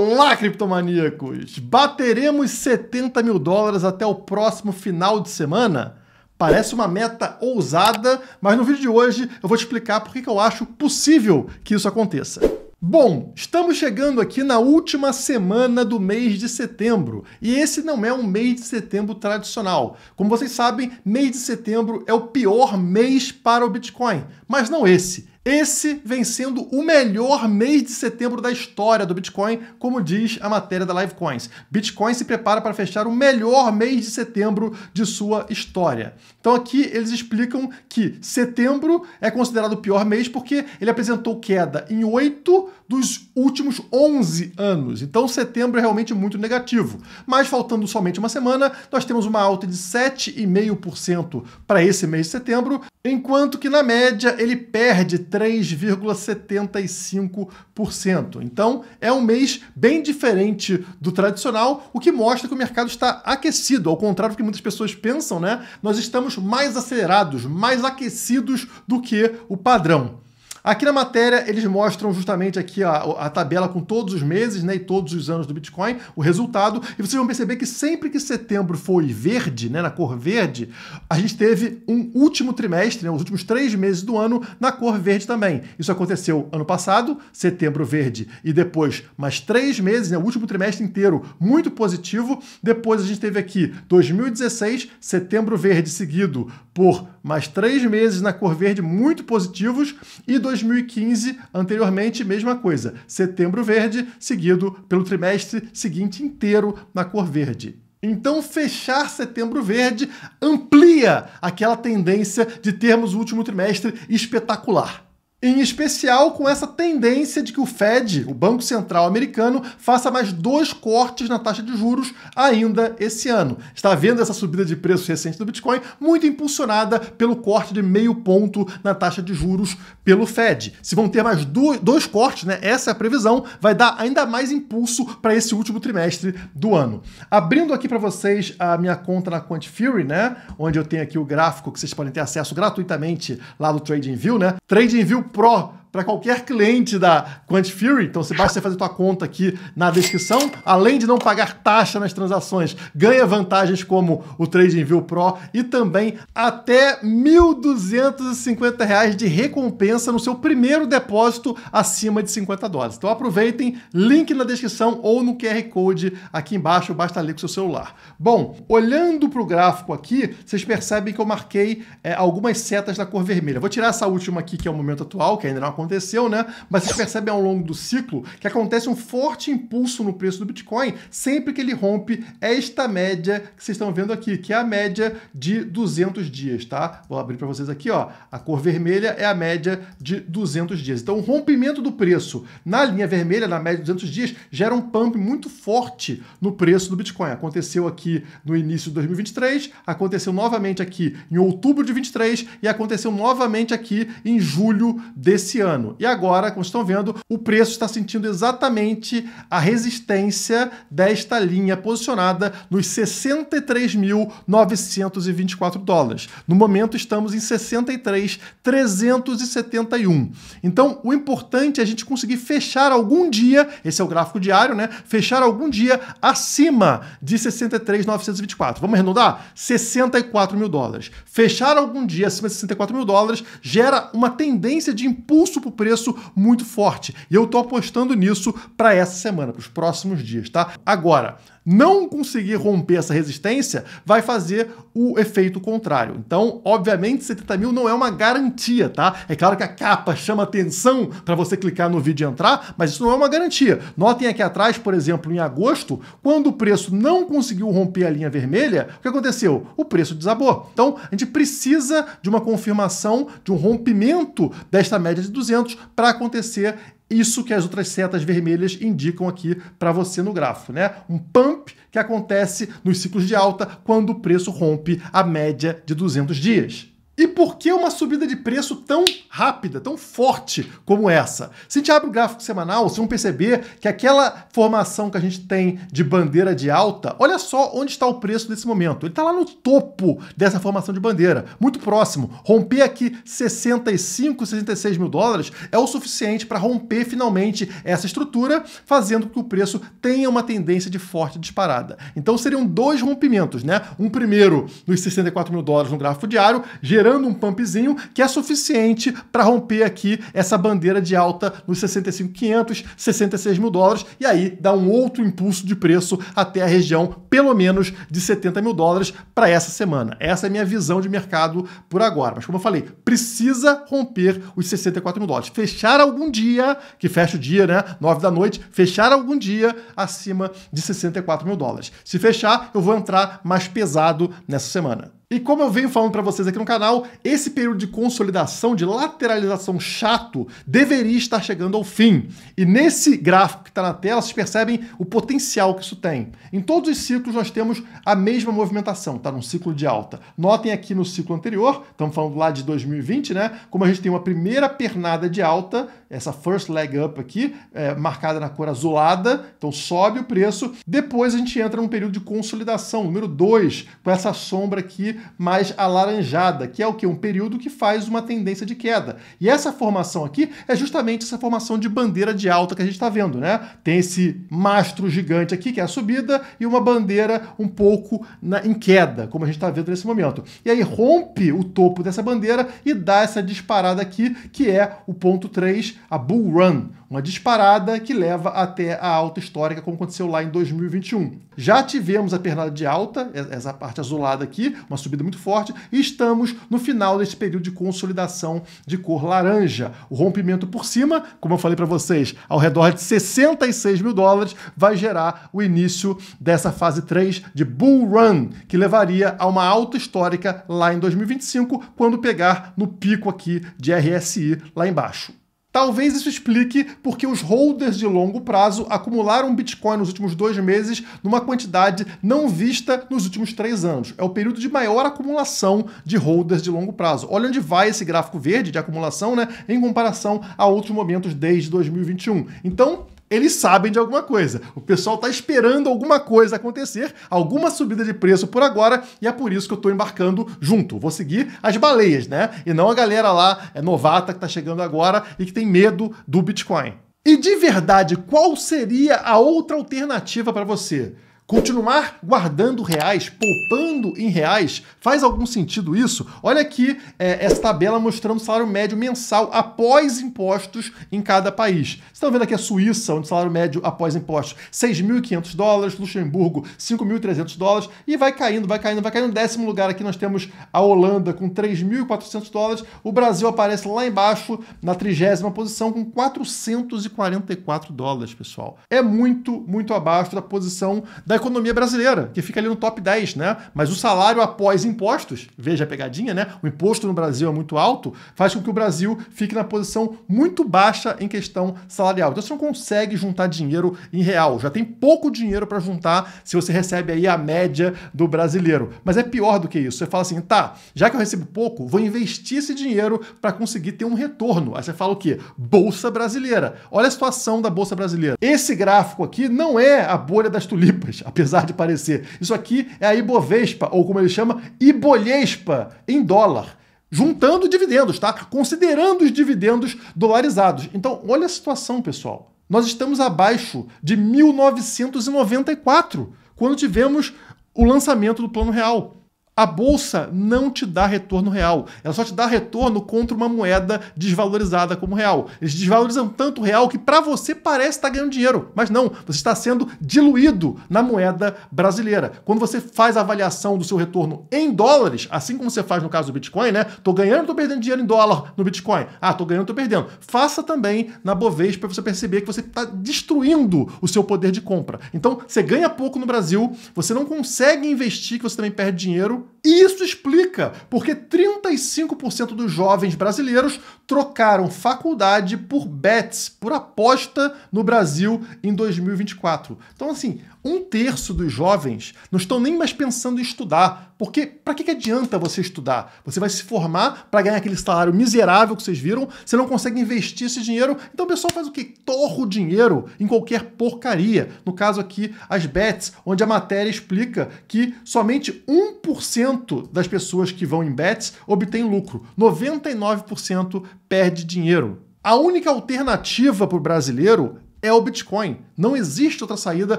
Olá, criptomaníacos! Bateremos 70 mil dólares até o próximo final de semana? Parece uma meta ousada, mas no vídeo de hoje eu vou te explicar por que eu acho possível que isso aconteça. Bom, estamos chegando aqui na última semana do mês de setembro, e esse não é um mês de setembro tradicional. Como vocês sabem, mês de setembro é o pior mês para o Bitcoin, mas não esse. Esse vem sendo o melhor mês de setembro da história do Bitcoin, como diz a matéria da Livecoins. Bitcoin se prepara para fechar o melhor mês de setembro de sua história. Então aqui eles explicam que setembro é considerado o pior mês porque ele apresentou queda em 8 dos últimos 11 anos. Então setembro é realmente muito negativo. Mas faltando somente uma semana, nós temos uma alta de 7,5% para esse mês de setembro, enquanto que na média ele perde 3,5%. 3,75%. Então, é um mês bem diferente do tradicional, o que mostra que o mercado está aquecido, ao contrário do que muitas pessoas pensam, né? Nós estamos mais acelerados, mais aquecidos do que o padrão. Aqui na matéria, eles mostram justamente aqui a, a, tabela com todos os meses né, e todos os anos do Bitcoin, o resultado, e vocês vão perceber que sempre que setembro foi verde, né, na cor verde, a gente teve um último trimestre, né, os últimos três meses do ano, na cor verde também. Isso aconteceu ano passado, setembro verde, e depois mais três meses, né, o último trimestre inteiro, muito positivo. Depois a gente teve aqui 2016, setembro verde seguido por mais três meses na cor verde muito positivos e 2015 anteriormente mesma coisa, setembro verde seguido pelo trimestre seguinte inteiro na cor verde. Então, fechar setembro verde amplia aquela tendência de termos o último trimestre espetacular. Em especial com essa tendência de que o Fed, o Banco Central americano, faça mais dois cortes na taxa de juros ainda esse ano. Está vendo essa subida de preços recente do Bitcoin muito impulsionada pelo corte de meio ponto na taxa de juros pelo Fed. Se vão ter mais do, dois cortes, né? Essa é a previsão, vai dar ainda mais impulso para esse último trimestre do ano. Abrindo aqui para vocês a minha conta na QuantFury, né? Onde eu tenho aqui o gráfico que vocês podem ter acesso gratuitamente lá do TradingView, né? TradingView pró para qualquer cliente da Quant Fury. Então, você basta fazer sua conta aqui na descrição, além de não pagar taxa nas transações, ganha vantagens como o TradingView Pro e também até R$ 1.250 de recompensa no seu primeiro depósito acima de 50 dólares. Então, aproveitem, link na descrição ou no QR Code aqui embaixo, basta ler com seu celular. Bom, olhando para o gráfico aqui, vocês percebem que eu marquei é, algumas setas da cor vermelha. Vou tirar essa última aqui, que é o momento atual, que ainda não aconteceu, né? Mas vocês percebem ao longo do ciclo que acontece um forte impulso no preço do Bitcoin sempre que ele rompe esta média que vocês estão vendo aqui, que é a média de 200 dias, tá? Vou abrir para vocês aqui, ó. A cor vermelha é a média de 200 dias. Então, o rompimento do preço na linha vermelha, na média de 200 dias, gera um pump muito forte no preço do Bitcoin. Aconteceu aqui no início de 2023, aconteceu novamente aqui em outubro de 23 e aconteceu novamente aqui em julho desse ano ano. E agora, como estão vendo, o preço está sentindo exatamente a resistência desta linha posicionada nos 63.924 dólares. No momento estamos em 63.371. Então, o importante é a gente conseguir fechar algum dia, esse é o gráfico diário, né? Fechar algum dia acima de 63.924. Vamos arredondar? 64 mil dólares. Fechar algum dia acima de 64 mil dólares gera uma tendência de impulso super preço muito forte. E eu estou apostando nisso para essa semana, para os próximos dias, tá? Agora, não conseguir romper essa resistência, vai fazer o efeito contrário. Então, obviamente, 70 mil não é uma garantia, tá? É claro que a capa chama atenção para você clicar no vídeo e entrar, mas isso não é uma garantia. Notem aqui atrás, por exemplo, em agosto, quando o preço não conseguiu romper a linha vermelha, o que aconteceu? O preço desabou. Então, a gente precisa de uma confirmação, de um rompimento desta média de 200 para acontecer isso que as outras setas vermelhas indicam aqui para você no grafo, né? Um pump que acontece nos ciclos de alta quando o preço rompe a média de 200 dias. E por que uma subida de preço tão rápida, tão forte como essa? Se a gente abre o gráfico semanal, vocês vão perceber que aquela formação que a gente tem de bandeira de alta, olha só onde está o preço nesse momento. Ele está lá no topo dessa formação de bandeira, muito próximo. Romper aqui 65, 66 mil dólares é o suficiente para romper finalmente essa estrutura, fazendo com que o preço tenha uma tendência de forte disparada. Então seriam dois rompimentos, né? Um primeiro nos 64 mil dólares no gráfico diário, gerando gerando um pumpzinho que é suficiente para romper aqui essa bandeira de alta nos 65,500, 66 mil dólares, e aí dá um outro impulso de preço até a região, pelo menos, de 70 mil dólares para essa semana. Essa é a minha visão de mercado por agora. Mas, como eu falei, precisa romper os 64 mil dólares. Fechar algum dia, que fecha o dia, né? 9 da noite, fechar algum dia acima de 64 mil dólares. Se fechar, eu vou entrar mais pesado nessa semana. E como eu venho falando para vocês aqui no canal, esse período de consolidação, de lateralização chato, deveria estar chegando ao fim. E nesse gráfico que está na tela, vocês percebem o potencial que isso tem. Em todos os ciclos nós temos a mesma movimentação, está num ciclo de alta. Notem aqui no ciclo anterior, estamos falando lá de 2020, né? Como a gente tem uma primeira pernada de alta, essa first leg up aqui, é, marcada na cor azulada, então sobe o preço. Depois a gente entra num período de consolidação, número 2, com essa sombra aqui mais alaranjada, que é o que? Um período que faz uma tendência de queda. E essa formação aqui é justamente essa formação de bandeira de alta que a gente está vendo, né? Tem esse mastro gigante aqui, que é a subida, e uma bandeira um pouco na, em queda, como a gente está vendo nesse momento. E aí rompe o topo dessa bandeira e dá essa disparada aqui, que é o ponto 3, a bull run uma disparada que leva até a alta histórica, como aconteceu lá em 2021. Já tivemos a pernada de alta, essa parte azulada aqui, uma subida muito forte, e estamos no final deste período de consolidação de cor laranja. O rompimento por cima, como eu falei para vocês, ao redor de 66 mil dólares, vai gerar o início dessa fase 3 de bull run, que levaria a uma alta histórica lá em 2025, quando pegar no pico aqui de RSI lá embaixo. Talvez isso explique porque os holders de longo prazo acumularam Bitcoin nos últimos dois meses numa quantidade não vista nos últimos três anos. É o período de maior acumulação de holders de longo prazo. Olha onde vai esse gráfico verde de acumulação, né, em comparação a outros momentos desde 2021. Então, eles sabem de alguma coisa. O pessoal está esperando alguma coisa acontecer, alguma subida de preço por agora, e é por isso que eu estou embarcando junto. Vou seguir as baleias, né? E não a galera lá é novata que está chegando agora e que tem medo do Bitcoin. E de verdade, qual seria a outra alternativa para você? Continuar guardando reais, poupando em reais, faz algum sentido isso? Olha aqui é, essa tabela mostrando o salário médio mensal após impostos em cada país. Vocês estão vendo aqui a Suíça, onde o salário médio após impostos 6.500 dólares, Luxemburgo 5.300 dólares, e vai caindo, vai caindo, vai caindo. Décimo lugar aqui nós temos a Holanda com 3.400 dólares, o Brasil aparece lá embaixo na trigésima posição com 444 dólares, pessoal. É muito, muito abaixo da posição da economia brasileira, que fica ali no top 10, né? Mas o salário após impostos, veja a pegadinha, né? O imposto no Brasil é muito alto, faz com que o Brasil fique na posição muito baixa em questão salarial. Então você não consegue juntar dinheiro em real, já tem pouco dinheiro para juntar se você recebe aí a média do brasileiro. Mas é pior do que isso. Você fala assim, tá, já que eu recebo pouco, vou investir esse dinheiro para conseguir ter um retorno. Aí você fala o quê? Bolsa brasileira. Olha a situação da bolsa brasileira. Esse gráfico aqui não é a bolha das tulipas apesar de parecer. Isso aqui é a Ibovespa, ou como ele chama, Ibolhespa em dólar juntando dividendos, tá? Considerando os dividendos dolarizados. Então, olha a situação, pessoal. Nós estamos abaixo de 1994, quando tivemos o lançamento do Plano Real. A bolsa não te dá retorno real, ela só te dá retorno contra uma moeda desvalorizada como real. Eles desvalorizam tanto o real que para você parece estar tá ganhando dinheiro, mas não, você está sendo diluído na moeda brasileira. Quando você faz a avaliação do seu retorno em dólares, assim como você faz no caso do Bitcoin, né? Tô ganhando, tô perdendo dinheiro em dólar no Bitcoin. Ah, tô ganhando, tô perdendo. Faça também na Bovespa para você perceber que você está destruindo o seu poder de compra. Então, você ganha pouco no Brasil, você não consegue investir que você também perde dinheiro isso explica porque 35% dos jovens brasileiros trocaram faculdade por bets, por aposta no Brasil em 2024. Então, assim, um terço dos jovens não estão nem mais pensando em estudar, porque para que, que adianta você estudar? Você vai se formar para ganhar aquele salário miserável que vocês viram, você não consegue investir esse dinheiro, então o pessoal faz o que? Torra o dinheiro em qualquer porcaria. No caso aqui, as bets, onde a matéria explica que somente 1% 1% das pessoas que vão em bets obtém lucro, 99% perde dinheiro. A única alternativa para o brasileiro é o Bitcoin. Não existe outra saída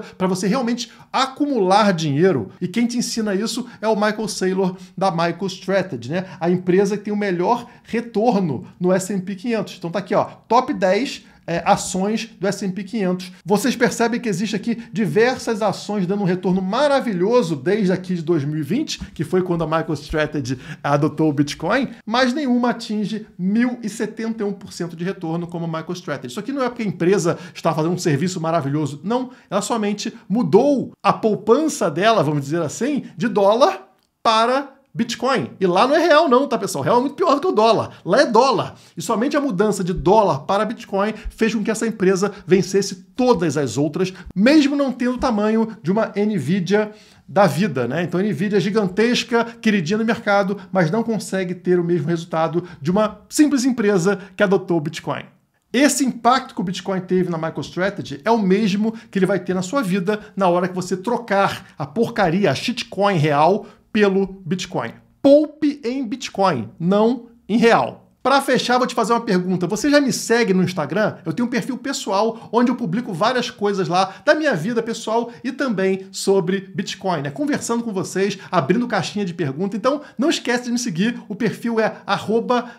para você realmente acumular dinheiro. E quem te ensina isso é o Michael Saylor da Michael Strategy, né? A empresa que tem o melhor retorno no S&P 500. Então tá aqui, ó, top 10 é, ações do S&P 500. Vocês percebem que existe aqui diversas ações dando um retorno maravilhoso desde aqui de 2020, que foi quando a MicroStrategy adotou o Bitcoin, mas nenhuma atinge 1.071% de retorno como a MicroStrategy. Isso aqui não é porque a empresa está fazendo um serviço maravilhoso, não. Ela somente mudou a poupança dela, vamos dizer assim, de dólar para Bitcoin. E lá não é real, não, tá, pessoal? Real é muito pior do que o dólar. Lá é dólar. E somente a mudança de dólar para Bitcoin fez com que essa empresa vencesse todas as outras, mesmo não tendo o tamanho de uma Nvidia da vida, né? Então a Nvidia é gigantesca, queridinha no mercado, mas não consegue ter o mesmo resultado de uma simples empresa que adotou o Bitcoin. Esse impacto que o Bitcoin teve na MicroStrategy é o mesmo que ele vai ter na sua vida na hora que você trocar a porcaria, a shitcoin real pelo Bitcoin. Poupe em Bitcoin, não em real. Para fechar, vou te fazer uma pergunta. Você já me segue no Instagram? Eu tenho um perfil pessoal onde eu publico várias coisas lá da minha vida pessoal e também sobre Bitcoin, né? Conversando com vocês, abrindo caixinha de pergunta. Então, não esquece de me seguir. O perfil é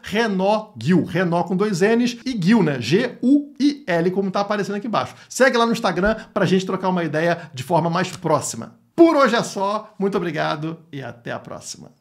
@renogil, Renó com dois N's e Gil, né? G U I L, como tá aparecendo aqui embaixo. Segue lá no Instagram para a gente trocar uma ideia de forma mais próxima. Por hoje é só. Muito obrigado e até a próxima.